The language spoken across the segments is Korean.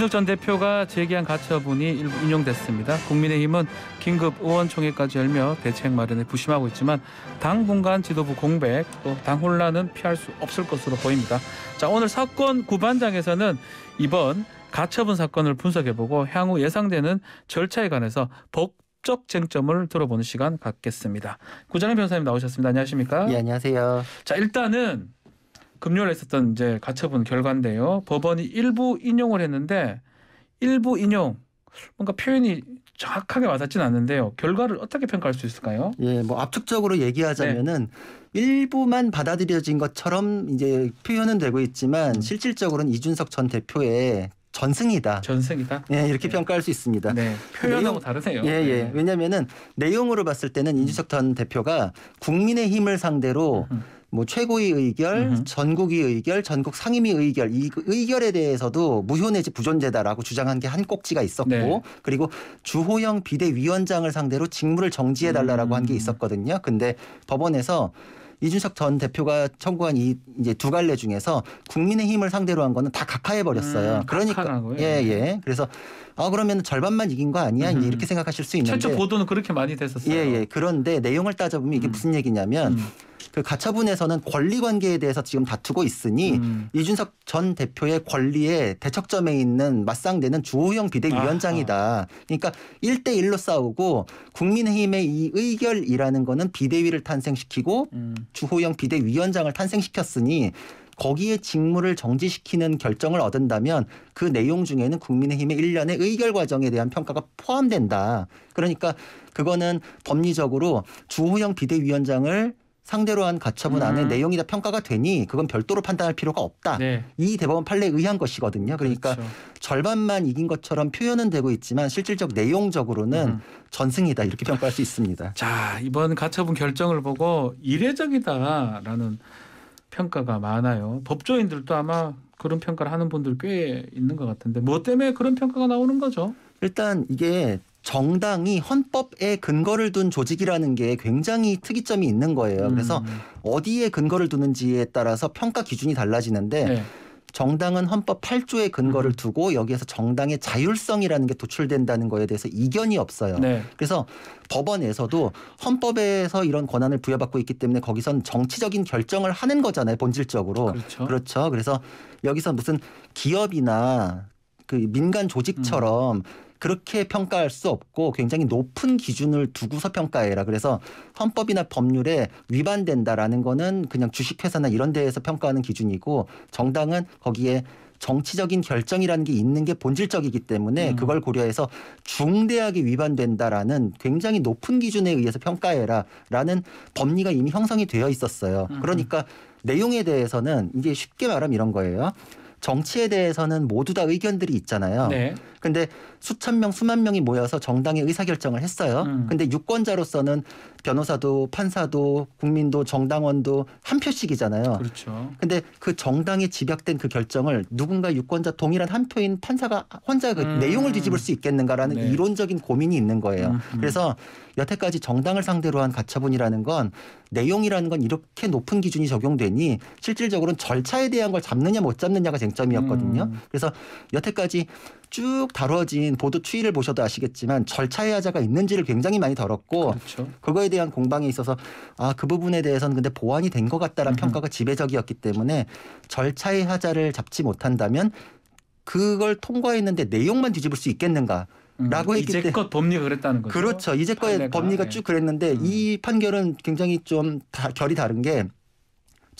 이준석 전 대표가 제기한 가처분이 일부 인용됐습니다. 국민의힘은 긴급 의원총회까지 열며 대책 마련에 부심하고 있지만 당분간 지도부 공백 또 당 혼란은 피할 수 없을 것으로 보입니다. 자 오늘 사건 구반장에서는 이번 가처분 사건을 분석해보고 향후 예상되는 절차에 관해서 법적 쟁점을 들어보는 시간 갖겠습니다. 구장현 변호사님 나오셨습니다. 안녕하십니까? 예, 안녕하세요. 자 일단은 금요일에 있었던 이제 가처분 결과인데요. 법원이 일부 인용을 했는데 일부 인용 뭔가 표현이 정확하게 와닿지는 않는데요. 결과를 어떻게 평가할 수 있을까요? 예, 뭐 압축적으로 얘기하자면은 네. 일부만 받아들여진 것처럼 이제 표현은 되고 있지만 음. 실질적으로는 이준석 전 대표의 전승이다. 전승이다. 예, 이렇게 네. 평가할 수 있습니다. 네. 표현하고 다르네요. 예, 예. 네. 왜냐면은 내용으로 봤을 때는 이준석 전 대표가 국민의 힘을 상대로 음. 음. 뭐 최고위 의결, 으흠. 전국위 의결, 전국 상임위 의결 이 그 의결에 대해서도 무효내지 부존재다라고 주장한 게 한 꼭지가 있었고 네. 그리고 주호영 비대위원장을 상대로 직무를 정지해 달라라고 음. 한게 있었거든요. 근데 법원에서 이준석 전 대표가 청구한 이 이제 두 갈래 중에서 국민의힘을 상대로 한 거는 다 각하해 버렸어요. 음, 그러니까 예예. 네. 예. 그래서 아 그러면 절반만 이긴 거 아니야? 음, 이렇게 생각하실 수 있는데 최초 보도는 그렇게 많이 됐었어요. 예예. 예. 그런데 내용을 따져보면 이게 음. 무슨 얘기냐면. 음. 그 가처분에서는 권리 관계에 대해서 지금 다투고 있으니 음. 이준석 전 대표의 권리의 대척점에 있는 맞상대는 주호영 비대위원장이다. 아하. 그러니까 1대 1로 싸우고 국민의힘의 이 의결이라는 거는 비대위를 탄생시키고 음. 주호영 비대위원장을 탄생시켰으니 거기에 직무를 정지시키는 결정을 얻은다면 그 내용 중에는 국민의힘의 일련의 의결 과정에 대한 평가가 포함된다. 그러니까 그거는 법리적으로 주호영 비대위원장을 상대로 한 가처분 음. 안에 내용이 다 평가가 되니 그건 별도로 판단할 필요가 없다. 네. 이 대법원 판례에 의한 것이거든요. 그러니까 그렇죠. 절반만 이긴 것처럼 표현은 되고 있지만 실질적 내용적으로는 음. 전승이다 이렇게 평가할 수 있습니다. 자 이번 가처분 결정을 보고 이례적이다라는 평가가 많아요. 법조인들도 아마 그런 평가를 하는 분들 꽤 있는 것 같은데 뭐 때문에 그런 평가가 나오는 거죠? 일단 이게 정당이 헌법에 근거를 둔 조직이라는 게 굉장히 특이점이 있는 거예요. 음. 그래서 어디에 근거를 두는지에 따라서 평가 기준이 달라지는데 네. 정당은 헌법 8조의 근거를 음. 두고 여기에서 정당의 자율성이라는 게 도출된다는 거에 대해서 이견이 없어요. 네. 그래서 법원에서도 헌법에서 이런 권한을 부여받고 있기 때문에 거기선 정치적인 결정을 하는 거잖아요, 본질적으로. 그렇죠. 그렇죠. 그래서 여기서 무슨 기업이나 그 민간 조직처럼 음. 그렇게 평가할 수 없고 굉장히 높은 기준을 두고서 평가해라. 그래서 헌법이나 법률에 위반된다라는 거는 그냥 주식회사나 이런 데에서 평가하는 기준이고 정당은 거기에 정치적인 결정이라는 게 있는 게 본질적이기 때문에 음. 그걸 고려해서 중대하게 위반된다라는 굉장히 높은 기준에 의해서 평가해라라는 법리가 이미 형성이 되어 있었어요. 음. 그러니까 내용에 대해서는 이게 쉽게 말하면 이런 거예요. 정치에 대해서는 모두 다 의견들이 있잖아요. 네. 근데 수천 명, 수만 명이 모여서 정당의 의사결정을 했어요. 음. 근데 유권자로서는 변호사도 판사도 국민도 정당원도 한 표씩이잖아요. 그렇죠. 근데 그 정당에 집약된 그 결정을 누군가 유권자 동일한 한 표인 판사가 혼자 그 음. 내용을 뒤집을 수 있겠는가라는 네. 이론적인 고민이 있는 거예요. 음. 그래서 여태까지 정당을 상대로 한 가처분이라는 건 내용이라는 건 이렇게 높은 기준이 적용되니 실질적으로는 절차에 대한 걸 잡느냐 못 잡느냐가 굉장 쟁점이었거든요. 음. 그래서 여태까지 쭉 다뤄진 보도 추이를 보셔도 아시겠지만 절차의 하자가 있는지를 굉장히 많이 덜었고 그렇죠. 그거에 대한 공방에 있어서 아 그 부분에 대해서는 근데 보완이 된 것 같다라는 평가가 지배적이었기 때문에 절차의 하자를 잡지 못한다면 그걸 통과했는데 내용만 뒤집을 수 있겠는가? 음, 라고 음, 했기 때문에 이제껏 법리가 그랬다는 거죠. 그렇죠. 이제껏 판례가, 법리가 예. 쭉 그랬는데 음. 이 판결은 굉장히 좀 다, 결이 다른 게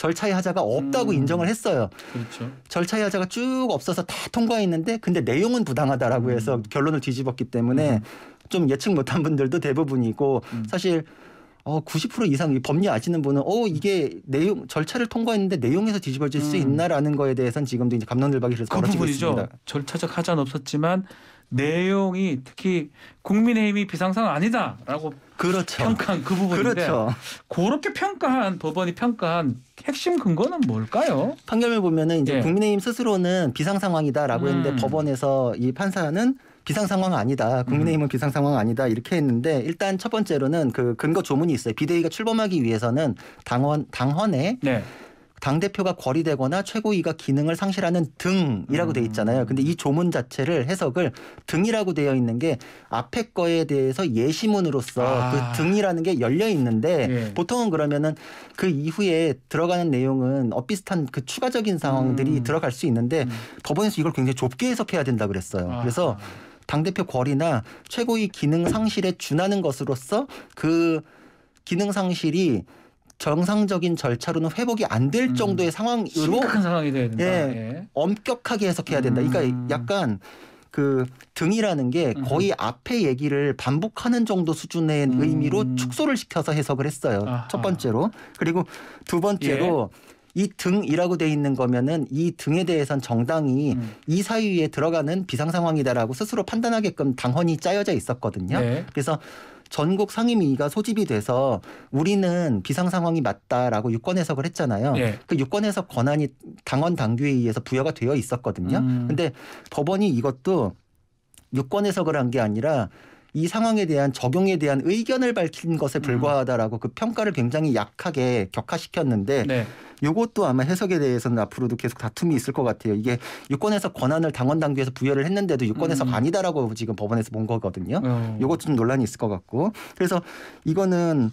절차의 하자가 없다고 음. 인정을 했어요. 그렇죠. 절차의 하자가 쭉 없어서 다 통과했는데 근데 내용은 부당하다라고 음. 해서 결론을 뒤집었기 때문에 음. 좀 예측 못한 분들도 대부분이고 음. 사실 어, 90% 이상 법리 아시는 분은 어 이게 내용 절차를 통과했는데 내용에서 뒤집어질 수 음. 있나라는 거에 대해서는 지금도 이제 감론을박이 그그 벌어지고 부분이죠. 있습니다. 절차적 하자는 없었지만 내용이 특히 국민의힘이 비상상는 아니다라고 그렇죠. 평가한 그 부분인데 그렇죠. 그렇게 평가한 법원이 평가한 핵심 근거는 뭘까요? 판결을 보면은 이제 예. 국민의힘 스스로는 비상상황이다라고 음. 했는데 법원에서 이 판사는 비상상황 아니다. 음. 국민의힘은 음. 비상상황 아니다. 이렇게 했는데 일단 첫 번째로는 그 근거 조문이 있어요. 비대위가 출범하기 위해서는 당원 당헌에 네. 당 대표가 거리되거나 최고위가 기능을 상실하는 등이라고 돼 음. 있잖아요. 근데 이 조문 자체를 해석을 등이라고 되어 있는 게 앞에 거에 대해서 예시문으로서 아. 그 등이라는 게 열려 있는데 예. 보통은 그러면은 그 이후에 들어가는 내용은 엇비슷한 그 추가적인 상황들이 음. 들어갈 수 있는데 음. 법원에서 이걸 굉장히 좁게 해석해야 된다 그랬어요. 아. 그래서 당대표 거리나 최고위 기능 상실에 준하는 것으로서 그 기능 상실이 정상적인 절차로는 회복이 안될 음. 정도의 상황으로 큰 상황이 돼야 된다. 예, 예. 엄격하게 해석해야 된다. 그러니까 음. 약간 그 등이라는 게 음. 거의 앞에 얘기를 반복하는 정도 수준의 의미로 축소를 시켜서 해석을 했어요. 아하. 첫 번째로. 그리고 두 번째로 예. 이 등이라고 돼 있는 거면은 이 등에 대해선 정당이 음. 이 사유에 들어가는 비상 상황이다라고 스스로 판단하게끔 당헌이 짜여져 있었거든요. 네. 그래서 전국 상임위가 소집이 돼서 우리는 비상 상황이 맞다라고 유권 해석을 했잖아요. 예. 그 유권 해석 권한이 당헌 당규에 의해서 부여가 되어 있었거든요. 음. 근데 법원이 이것도 유권 해석을 한 게 아니라 이 상황에 대한 적용에 대한 의견을 밝힌 것에 음. 불과하다라고 그 평가를 굉장히 약하게 격화시켰는데 네. 요것도 아마 해석에 대해서는 앞으로도 계속 다툼이 있을 것 같아요. 이게 유권에서 권한을 당원 당규에서 부여를 했는데도 유권에서 음. 아니다라고 지금 법원에서 본 거거든요. 음. 요것도 좀 논란이 있을 것 같고 그래서 이거는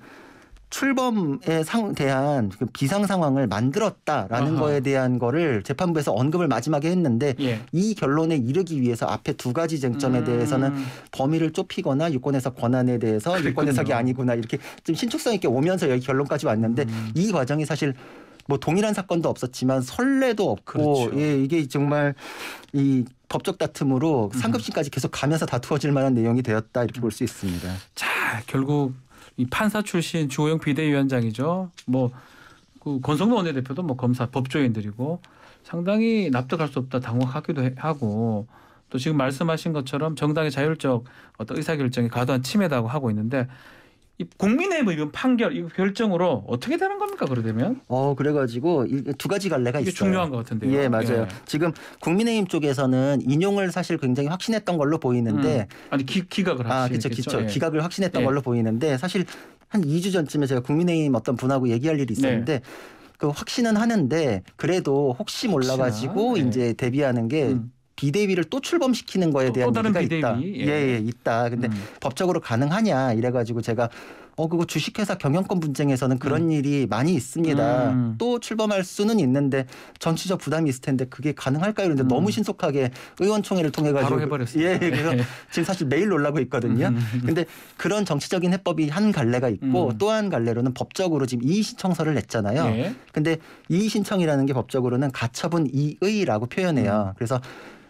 출범에 상, 대한 비상 상황을 만들었다라는 아하. 거에 대한 거를 재판부에서 언급을 마지막에 했는데 예. 이 결론에 이르기 위해서 앞에 두 가지 쟁점에 음. 대해서는 범위를 좁히거나 유권에서 권한에 대해서 유권 해석이 아니구나 이렇게 좀 신축성 있게 오면서 여기 결론까지 왔는데 음. 이 과정이 사실 뭐 동일한 사건도 없었지만 설레도 없고 그렇죠. 예, 이게 정말 이 법적 다툼으로 음. 상급심까지 계속 가면서 다투어질 만한 내용이 되었다 이렇게 볼 수 있습니다. 자 결국 이 판사 출신 주호영 비대위원장이죠. 뭐그 권성동 원내대표도 뭐 검사 법조인들이고 상당히 납득할 수 없다 당혹하기도 하고 또 지금 말씀하신 것처럼 정당의 자율적 어떤 의사결정이 과도한 침해다고 하고 있는데 국민의힘 판결 이 결정으로 어떻게 되는 겁니까 그러되면? 어 그래가지고 두 가지 갈래가 이게 있어요. 중요한 것 같은데요. 예 맞아요. 예. 지금 국민의힘 쪽에서는 인용을 사실 굉장히 확신했던 걸로 보이는데 음. 아니 기, 각을 아 그렇죠 그렇죠 예. 기각을 확신했던 예. 걸로 보이는데 사실 한 2주 전쯤에 제가 국민의힘 어떤 분하고 얘기할 일이 네. 있었는데. 네. 그 확신은 하는데 그래도 혹시 몰라가지고 혹시나? 이제 예. 대비하는 게 음. 비대위를 또 출범시키는 거에 대한 또 다른 비대위 있다. 예. 예, 예, 있다. 근데 음. 법적으로 가능하냐 이래 가지고 제가 어 그거 주식회사 경영권 분쟁에서는 그런 음. 일이 많이 있습니다. 음. 또 출범할 수는 있는데 정치적 부담이 있을 텐데 그게 가능할까요? 그런데 음. 너무 신속하게 의원총회를 통해 가지고 바로 해버렸어요. 예, 그래서 네. 지금 사실 매일 놀라고 있거든요. 음. 근데 그런 정치적인 해법이 한 갈래가 있고 음. 또한 갈래로는 법적으로 지금 이의 신청서를 냈잖아요. 예. 근데 이의 신청이라는 게 법적으로는 가처분 이의라고 표현해요. 음. 그래서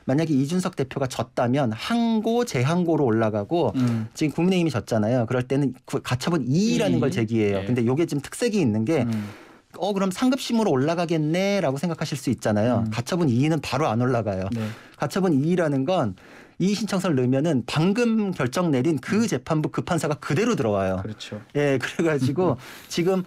만약에 이준석 대표가 졌다면 항고 재항고로 올라가고 음. 지금 국민의힘이 졌잖아요. 그럴 때는 가처분 상급은 2라는 걸 e. 제기해요. 네. 근데 요게 지금 특색이 있는 게 음. 어, 그럼 상급심으로 올라가겠네라고 생각하실 수 있잖아요. 음. 가처분 2는 바로 안 올라가요. 네. 가처분 2라는 건 이의 e 신청서를 넣으면은 방금 결정 내린 그 음. 재판부 그 판사가 그대로 들어와요. 그렇죠. 예, 그래가지고 지금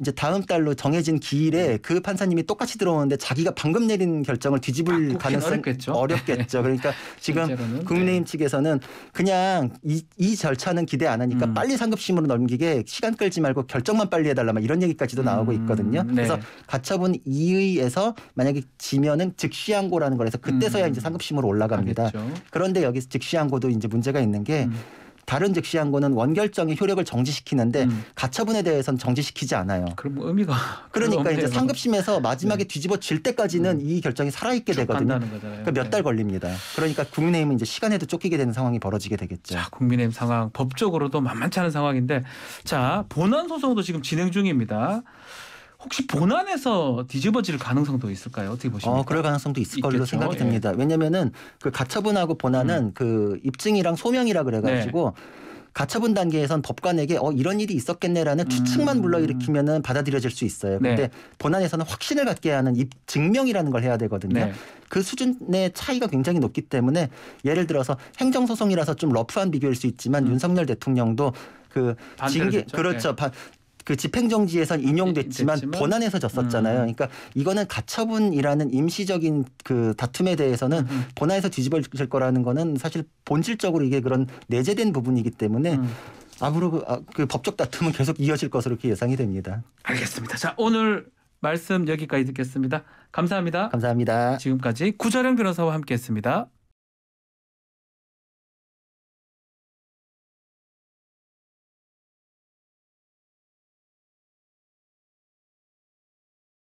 이제 다음 달로 정해진 기일에 음. 그 판사님이 똑같이 들어오는데 자기가 방금 내린 결정을 뒤집을 아, 가능성 어렵겠죠. 어렵겠죠. 그러니까 지금 국민의힘 네. 측에서는 그냥 이, 이 절차는 기대 안 하니까 음. 빨리 상급심으로 넘기게 시간 끌지 말고 결정만 빨리 해달라 막 이런 얘기까지도 나오고 음, 있거든요. 네. 그래서 가처분 2의에서 만약에 지면은 즉시항고라는 거라서 그때서야 음. 이제 상급심으로 올라갑니다. 알겠죠. 그런데 여기서 즉시항고도 이제 문제가 있는 게 음. 다른 즉시 항고는 원결정의 효력을 정지시키는데 음. 가처분에 대해서는 정지시키지 않아요. 그럼 뭐 의미가 그러니까 이제 상급심에서 마지막에 네. 뒤집어질 때까지는 음. 이 결정이 살아있게 되거든요. 그러니까 몇달 네. 걸립니다. 그러니까 국민의힘은 이제 시간에도 쫓기게 되는 상황이 벌어지게 되겠죠. 자, 국민의힘 상황 법적으로도 만만치 않은 상황인데 자 본안 소송도 지금 진행 중입니다. 혹시 본안에서 뒤집어질 가능성도 있을까요? 어떻게 보십니까? 어, 그럴 가능성도 있을 걸로 있겠죠. 생각이 예. 듭니다. 왜냐면은 그 가처분하고 본안은 음. 그 입증이랑 소명이라 그래가지고 네. 가처분 단계에선 법관에게 어 이런 일이 있었겠네라는 추측만 음. 불러일으키면은 받아들여질 수 있어요. 근데 네. 본안에서는 확신을 갖게 하는 입 증명이라는 걸 해야 되거든요. 네. 그 수준의 차이가 굉장히 높기 때문에 예를 들어서 행정 소송이라서 좀 러프한 비교일 수 있지만 음. 윤석열 대통령도 그 징계 됐죠? 그렇죠. 네. 바, 그 집행정지에선 인용됐지만 됐지만? 본안에서 졌었잖아요. 음. 그러니까 이거는 가처분이라는 임시적인 그 다툼에 대해서는 음. 본안에서 음. 뒤집어질 거라는 거는 사실 본질적으로 이게 그런 내재된 부분이기 때문에 음. 앞으로 그, 아, 그 법적 다툼은 계속 이어질 것으로 이렇게 예상이 됩니다. 알겠습니다. 자 오늘 말씀 여기까지 듣겠습니다. 감사합니다. 감사합니다. 지금까지 구자령 변호사와 함께했습니다.